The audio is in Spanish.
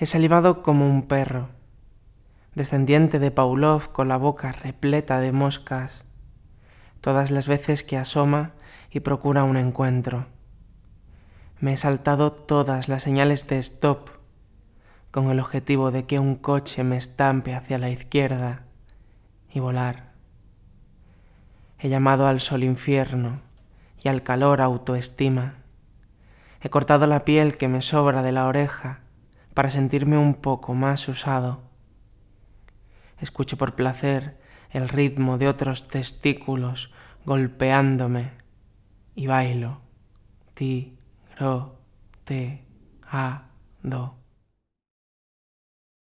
He salivado como un perro, descendiente de Paulov con la boca repleta de moscas, todas las veces que asoma y procura un encuentro. Me he saltado todas las señales de stop, con el objetivo de que un coche me estampe hacia la izquierda y volar. He llamado al sol infierno y al calor autoestima. He cortado la piel que me sobra de la oreja para sentirme un poco más usado. Escucho por placer el ritmo de otros testículos golpeándome y bailo. Ti, ro, te, a, do.